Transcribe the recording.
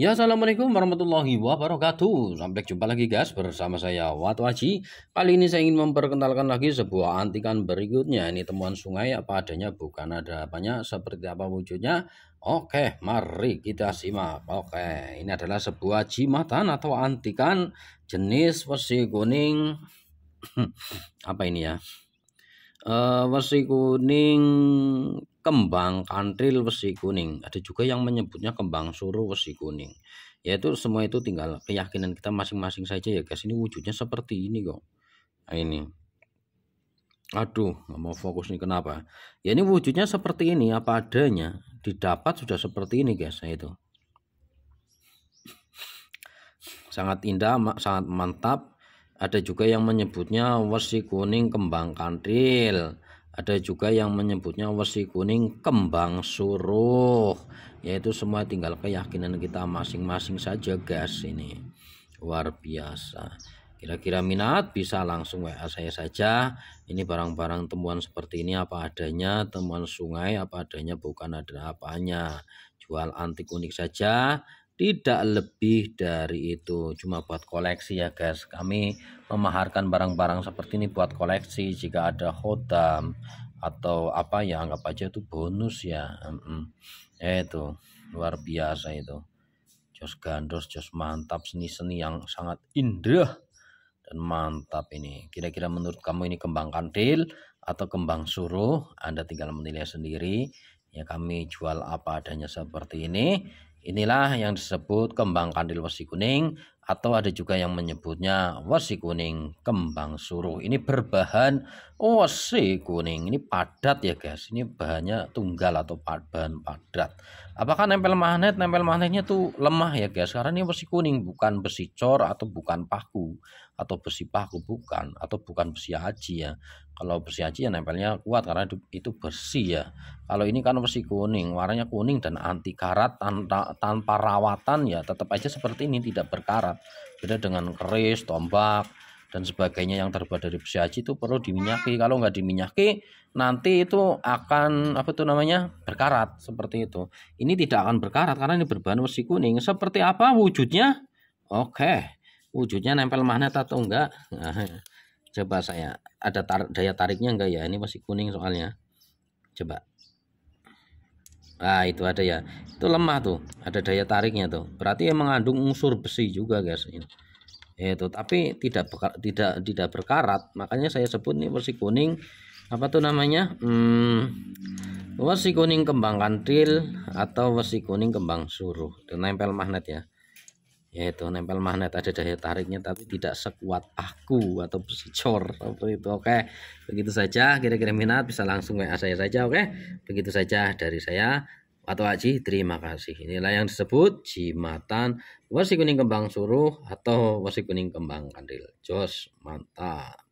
Ya Assalamualaikum warahmatullahi wabarakatuh Sampai jumpa lagi guys bersama saya Watu Kali ini saya ingin memperkenalkan lagi sebuah antikan berikutnya Ini temuan sungai apa adanya bukan ada apanya Seperti apa wujudnya Oke mari kita simak Oke ini adalah sebuah jimatan atau antikan Jenis versi kuning Apa ini ya uh, kuning kembang kantril wesi kuning. Ada juga yang menyebutnya kembang suruh wesi kuning. Yaitu semua itu tinggal keyakinan kita masing-masing saja ya guys. Ini wujudnya seperti ini kok. Nah, ini. Aduh, nggak mau fokus nih kenapa? Ya ini wujudnya seperti ini apa adanya. Didapat sudah seperti ini guys. Nah, itu. Sangat indah, sangat mantap. Ada juga yang menyebutnya wesi kuning kembang kantril ada juga yang menyebutnya wesi kuning kembang suruh, yaitu semua tinggal keyakinan kita masing-masing saja, guys. Ini luar biasa. Kira-kira minat bisa langsung WA saya saja. Ini barang-barang temuan seperti ini apa adanya, temuan sungai apa adanya, bukan ada apanya. Jual antik unik saja tidak lebih dari itu cuma buat koleksi ya guys kami memaharkan barang-barang seperti ini buat koleksi jika ada hodam atau apa ya anggap aja itu bonus ya mm itu luar biasa itu jos gandos jos mantap seni-seni yang sangat indah dan mantap ini kira-kira menurut kamu ini kembang kantil atau kembang suruh Anda tinggal menilai sendiri ya kami jual apa adanya seperti ini Inilah yang disebut kembang kandil wesi kuning atau ada juga yang menyebutnya wasi kuning kembang suruh ini berbahan wasi kuning ini padat ya guys ini bahannya tunggal atau bahan padat apakah nempel magnet nempel magnetnya tuh lemah ya guys karena ini besi kuning bukan besi cor atau bukan paku atau besi paku bukan atau bukan besi aji ya kalau besi aji ya nempelnya kuat karena itu besi ya kalau ini kan besi kuning warnanya kuning dan anti karat tanpa, tanpa rawatan ya tetap aja seperti ini tidak berkarat beda dengan keris tombak dan sebagainya yang terbuat dari besi haji itu perlu diminyaki kalau nggak diminyaki nanti itu akan apa tuh namanya berkarat seperti itu ini tidak akan berkarat karena ini berbahan besi kuning seperti apa wujudnya oke wujudnya nempel magnet atau enggak nah, coba saya ada tar daya tariknya enggak ya ini masih kuning soalnya coba ah itu ada ya itu lemah tuh ada daya tariknya tuh berarti yang mengandung unsur besi juga guys ini itu eh, tapi tidak tidak tidak berkarat makanya saya sebut nih versi kuning apa tuh namanya hmm, versi kuning kembang kantil atau versi kuning kembang suruh itu nempel magnet ya yaitu nempel magnet ada daya tariknya tapi tidak sekuat aku atau cor atau itu oke begitu saja kira-kira minat bisa langsung WA saya saja oke begitu saja dari saya atau Aji terima kasih inilah yang disebut jimatan wasi kuning kembang suruh atau wasi kuning kembang kandil jos mantap